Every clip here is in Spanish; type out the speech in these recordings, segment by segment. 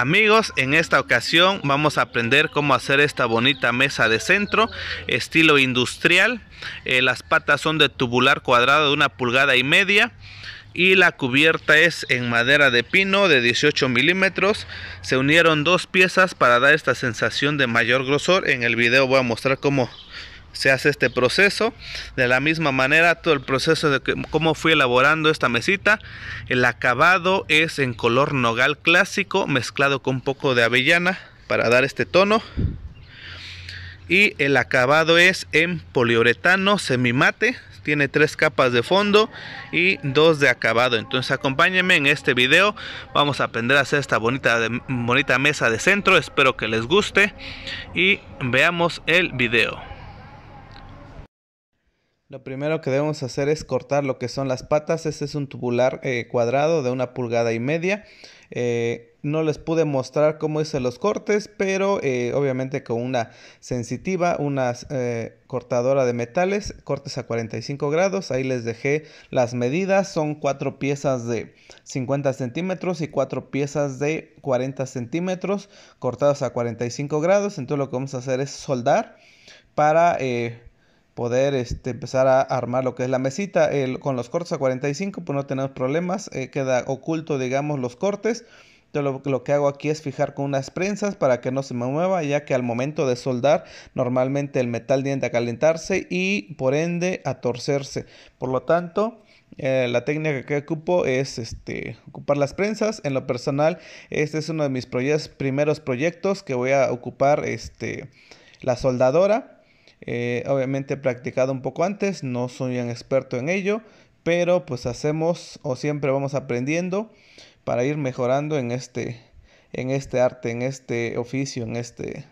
Amigos, en esta ocasión vamos a aprender cómo hacer esta bonita mesa de centro, estilo industrial. Eh, las patas son de tubular cuadrado de una pulgada y media. Y la cubierta es en madera de pino de 18 milímetros. Se unieron dos piezas para dar esta sensación de mayor grosor. En el video voy a mostrar cómo se hace este proceso. De la misma manera, todo el proceso de cómo fui elaborando esta mesita. El acabado es en color nogal clásico mezclado con un poco de avellana para dar este tono. Y el acabado es en poliuretano semimate. Tiene tres capas de fondo y dos de acabado. Entonces acompáñenme en este video. Vamos a aprender a hacer esta bonita, bonita mesa de centro. Espero que les guste. Y veamos el video. Lo primero que debemos hacer es cortar lo que son las patas. Este es un tubular eh, cuadrado de una pulgada y media. Eh, no les pude mostrar cómo hice los cortes, pero eh, obviamente con una sensitiva, una cortadora de metales, cortes a 45 grados. Ahí les dejé las medidas. Son cuatro piezas de 50 centímetros y cuatro piezas de 40 centímetros cortadas a 45 grados. Entonces lo que vamos a hacer es soldar para poder este, empezar a armar lo que es la mesita. con los cortes a 45 pues no tenemos problemas, eh, queda oculto digamos los cortes. lo, que hago aquí es fijar con unas prensas para que no se me mueva, ya que al momento de soldar normalmente el metal tiende a calentarse y por ende a torcerse. Por lo tanto, eh, la técnica que ocupo es este, ocupar las prensas. En lo personal, este es uno de mis primeros proyectos que voy a ocupar este, la soldadora eh, obviamente he practicado un poco antes, no soy un experto en ello, pero pues hacemos o siempre vamos aprendiendo para ir mejorando en este, en este arte, en este oficio, en este,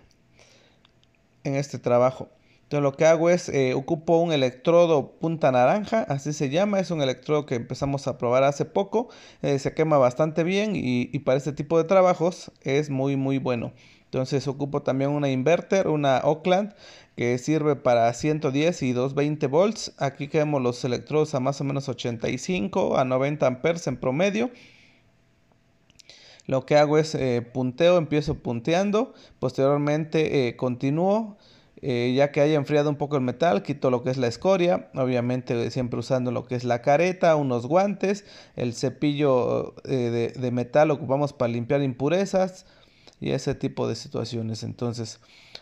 en este trabajo. Entonces lo que hago es, eh, ocupo un electrodo punta naranja, así se llama, es un electrodo que empezamos a probar hace poco, eh, se quema bastante bien y para este tipo de trabajos es muy muy bueno. Entonces ocupo también una inverter, una Oakland que sirve para 110 y 220 volts. Aquí quedamos los electrodos a más o menos 85 a 90 amperes en promedio. Lo que hago es eh, punteo, empiezo punteando, posteriormente eh, continúo. Eh, ya que haya enfriado un poco el metal, quito lo que es la escoria, obviamente siempre usando lo que es la careta, unos guantes, el cepillo de, de metal ocupamos para limpiar impurezas, y ese tipo de situaciones. Entonces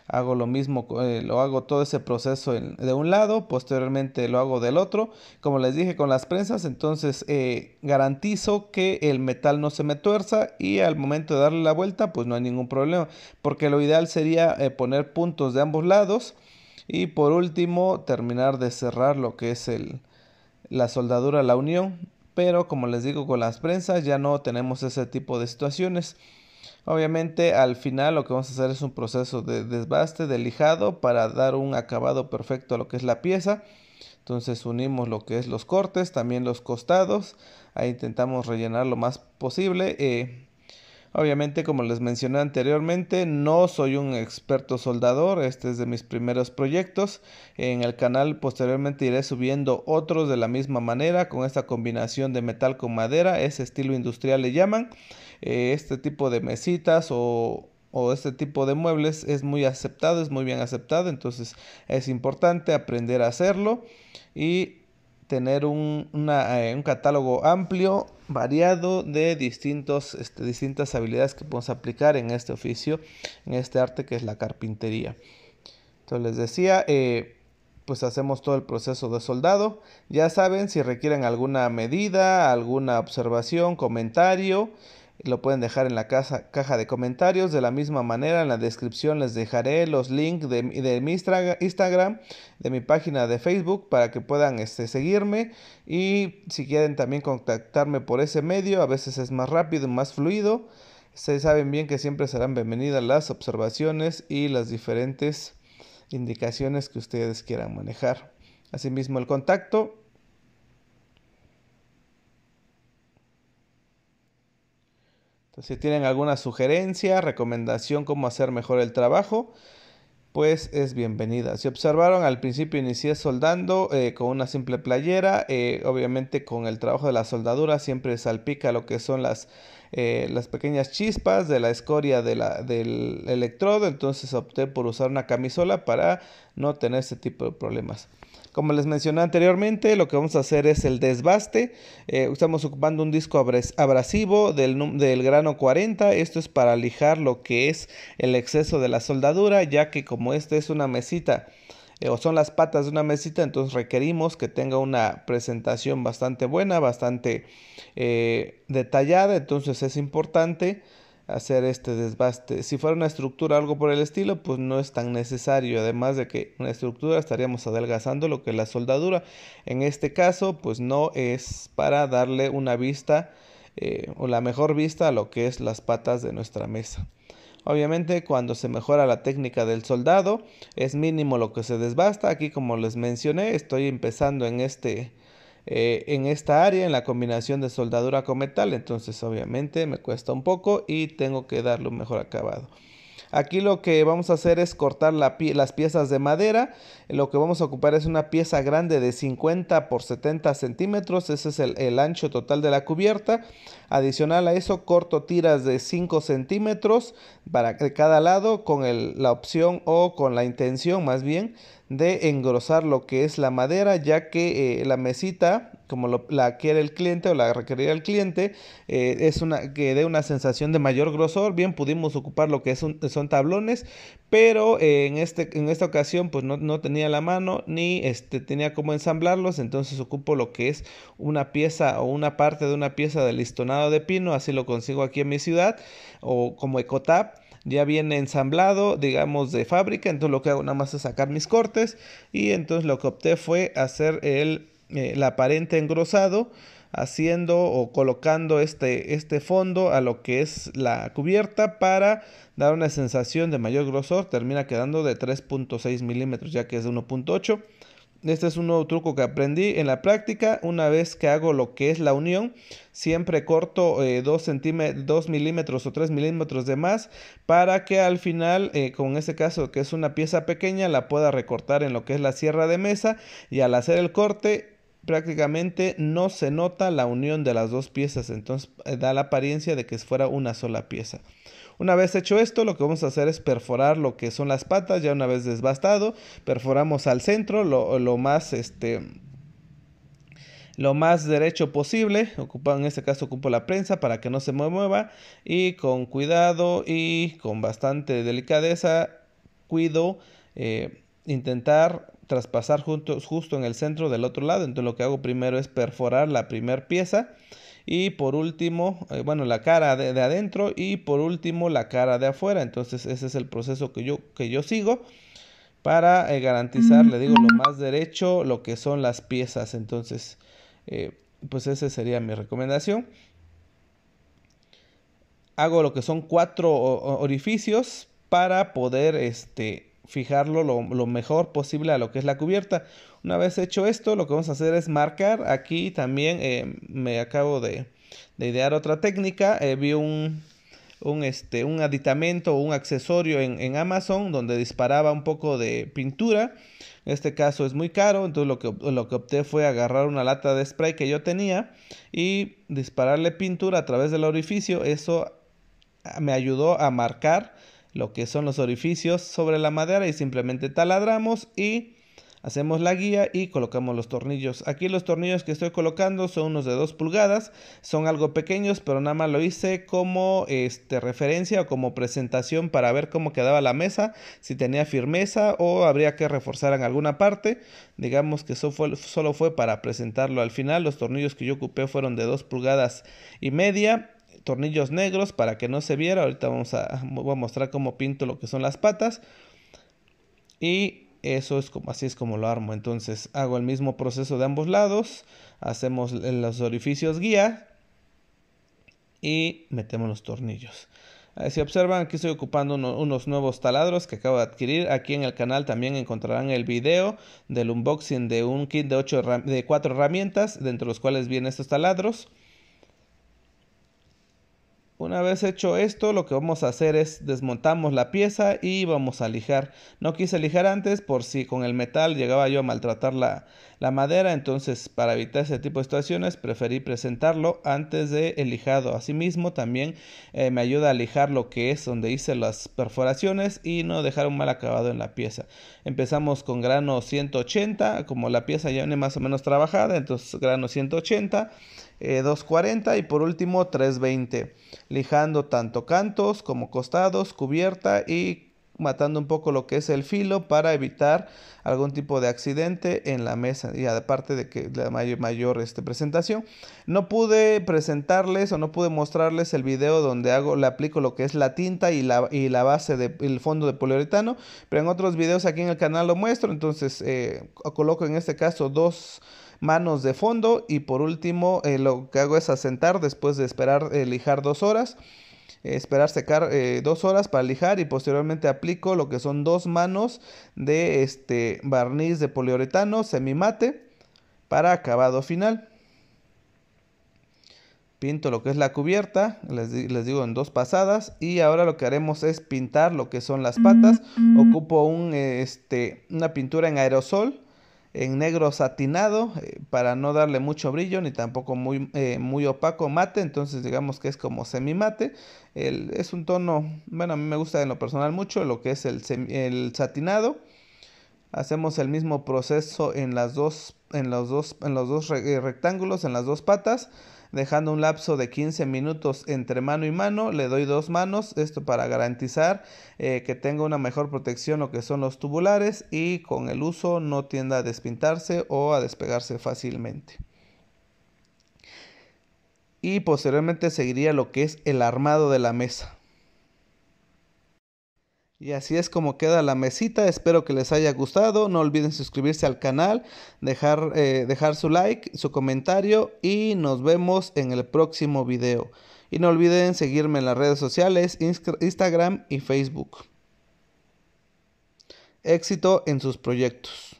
hago lo mismo, eh, lo hago todo ese proceso de un lado, posteriormente lo hago del otro. Como les dije con las prensas, entonces eh, garantizo que el metal no se me tuerza y al momento de darle la vuelta pues no hay ningún problema. Porque lo ideal sería eh, poner puntos de ambos lados y por último terminar de cerrar lo que es el, la soldadura, la unión. Pero como les digo con las prensas ya no tenemos ese tipo de situaciones. Obviamente al final lo que vamos a hacer es un proceso de desbaste, de lijado para dar un acabado perfecto a lo que es la pieza. Entonces unimos lo que es los cortes, también los costados. Ahí intentamos rellenar lo más posible. Eh, Obviamente, como les mencioné anteriormente, no soy un experto soldador, este es de mis primeros proyectos. En el canal posteriormente iré subiendo otros de la misma manera, con esta combinación de metal con madera, ese estilo industrial le llaman. Eh, este tipo de mesitas o, este tipo de muebles es muy aceptado, es muy bien aceptado, entonces es importante aprender a hacerlo y tener un, eh, un catálogo amplio variado de distintos, este, distintas habilidades que podemos aplicar en este oficio, en este arte que es la carpintería. Entonces les decía, eh, pues hacemos todo el proceso de soldado. Ya saben, si requieren alguna medida, alguna observación, comentario, lo pueden dejar en la caja de comentarios. De la misma manera, en la descripción les dejaré los links de, mi Instagram, de mi página de Facebook, para que puedan este, seguirme. Y si quieren también contactarme por ese medio, a veces es más rápido, más fluido. se saben bien que siempre serán bienvenidas las observaciones y las diferentes indicaciones que ustedes quieran manejar. Asimismo, el contacto si tienen alguna sugerencia, recomendación cómo hacer mejor el trabajo, pues es bienvenida. Si observaron, al principio inicié soldando eh, con una simple playera. Eh, obviamente con el trabajo de la soldadura siempre salpica lo que son las, eh, pequeñas chispas de la escoria del electrodo. Entonces opté por usar una camisola para no tener ese tipo de problemas. Como les mencioné anteriormente, lo que vamos a hacer es el desbaste. Eh, estamos ocupando un disco abrasivo del, grano 40. Esto es para lijar lo que es el exceso de la soldadura, ya que como esta es una mesita eh, o son las patas de una mesita, entonces requerimos que tenga una presentación bastante buena, bastante eh, detallada, entonces es importante hacer este desbaste. Si fuera una estructura, algo por el estilo, pues no es tan necesario. Además de que una estructura estaríamos adelgazando lo que es la soldadura. En este caso, pues no es para darle una vista eh, o la mejor vista a lo que es las patas de nuestra mesa. Obviamente cuando se mejora la técnica del soldado es mínimo lo que se desbasta. Aquí como les mencioné estoy empezando en este eh, en esta área en la combinación de soldadura con metal entonces obviamente me cuesta un poco y tengo que darle un mejor acabado Aquí lo que vamos a hacer es cortar las piezas de madera. Lo que vamos a ocupar es una pieza grande de 50 por 70 centímetros. Ese es el, ancho total de la cubierta. Adicional a eso, corto tiras de 5 centímetros para cada lado con la opción o con la intención más bien de engrosar lo que es la madera ya que eh, la mesita como la quiere el cliente o la requerirá el cliente, eh, es una que dé una sensación de mayor grosor. Bien, pudimos ocupar lo que es son tablones, pero eh, en, este, en esta ocasión pues no, tenía la mano ni este, tenía cómo ensamblarlos, entonces ocupo lo que es una pieza o una parte de una pieza de listonado de pino, así lo consigo aquí en mi ciudad, o como Ecotap ya viene ensamblado, digamos, de fábrica. Entonces lo que hago nada más es sacar mis cortes. Y entonces lo que opté fue hacer el eh, la aparente engrosado haciendo o colocando este, este fondo a lo que es la cubierta para dar una sensación de mayor grosor. Termina quedando de 3.6 milímetros ya que es de 1.8. Este es un nuevo truco que aprendí en la práctica. Una vez que hago lo que es la unión, siempre corto eh, 2, 2, milímetros o 3 milímetros de más para que al final, eh, con como este caso que es una pieza pequeña, la pueda recortar en lo que es la sierra de mesa y al hacer el corte prácticamente no se nota la unión de las dos piezas, entonces eh, da la apariencia de que fuera una sola pieza. Una vez hecho esto, lo que vamos a hacer es perforar lo que son las patas, ya una vez desbastado, perforamos al centro, lo, más este lo más derecho posible, ocupa, en este caso ocupo la prensa para que no se mueva y con cuidado y con bastante delicadeza cuido eh, intentar traspasar justo en el centro del otro lado. Entonces lo que hago primero es perforar la primera pieza y por último, eh, bueno, la cara de, adentro y por último la cara de afuera. Entonces ese es el proceso que yo, que yo sigo para eh, garantizar, le digo, lo más derecho, lo que son las piezas. Entonces, eh, pues esa sería mi recomendación. Hago lo que son cuatro orificios para poder este, fijarlo lo, mejor posible a lo que es la cubierta. Una vez hecho esto, lo que vamos a hacer es marcar. Aquí también eh, me acabo de, idear otra técnica. Eh, vi un, un, este, un aditamento o un accesorio en, Amazon donde disparaba un poco de pintura. En este caso es muy caro, entonces lo lo que opté fue agarrar una lata de spray que yo tenía y dispararle pintura a través del orificio. Eso ah, me ayudó a marcar lo que son los orificios sobre la madera y simplemente taladramos y hacemos la guía y colocamos los tornillos. Aquí los tornillos que estoy colocando son unos de 2 pulgadas, son algo pequeños, pero nada más lo hice como este, referencia o como presentación para ver cómo quedaba la mesa, si tenía firmeza o habría que reforzar en alguna parte. Digamos que eso fue, solo fue para presentarlo. Al final los tornillos que yo ocupé fueron de 2 pulgadas y media tornillos negros para que no se viera. Ahorita vamos a, a mostrar cómo pinto lo que son las patas. Y eso es como, así es como lo armo. Entonces hago el mismo proceso de ambos lados. Hacemos los orificios guía. Y metemos los tornillos. Si observan, aquí estoy ocupando unos nuevos taladros que acabo de adquirir. Aquí en el canal también encontrarán el video del unboxing de un kit de, cuatro de 4 herramientas, dentro de los cuales vienen estos taladros. Una vez hecho esto, lo que vamos a hacer es desmontamos la pieza y vamos a lijar. No quise lijar antes por si con el metal llegaba yo a maltratar la, madera, entonces para evitar ese tipo de situaciones preferí presentarlo antes de lijado. Asimismo, también eh, me ayuda a lijar lo que es donde hice las perforaciones y no dejar un mal acabado en la pieza. Empezamos con grano 180, como la pieza ya viene más o menos trabajada, entonces grano 180. 240 eh, y por último 320 lijando tanto cantos como costados, cubierta y matando un poco lo que es el filo para evitar algún tipo de accidente en la mesa y aparte de que la mayor, este, presentación no pude presentarles o no pude mostrarles el video donde hago le aplico lo que es la tinta y la, base del fondo de poliuretano pero en otros videos aquí en el canal lo muestro entonces eh, coloco en este caso dos manos de fondo y por último eh, lo que hago es asentar después de esperar eh, lijar dos horas esperar secar eh, dos horas para lijar y posteriormente aplico lo que son dos manos de este barniz de poliuretano semimate para acabado final. Pinto lo que es la cubierta, les, digo en dos pasadas y ahora lo que haremos es pintar lo que son las patas. Mm. Ocupo un, este, una pintura en aerosol en negro satinado eh, para no darle mucho brillo ni tampoco muy, eh, muy opaco mate, entonces digamos que es como semi mate. es un tono, bueno, a mí me gusta en lo personal mucho lo que es el, el satinado. Hacemos el mismo proceso en, las dos, en, dos, en los dos eh, rectángulos, en las dos patas dejando un lapso de 15 minutos entre mano y mano. Le doy dos manos, esto para garantizar eh, que tenga una mejor protección lo que son los tubulares y con el uso no tienda a despintarse o a despegarse fácilmente y posteriormente seguiría lo que es el armado de la mesa. Y así es como queda la mesita. Espero que les haya gustado. No olviden suscribirse al canal, dejar, eh, dejar su like, su comentario y nos vemos en el próximo video. Y no olviden seguirme en las redes sociales, Instagram y Facebook. Éxito en sus proyectos.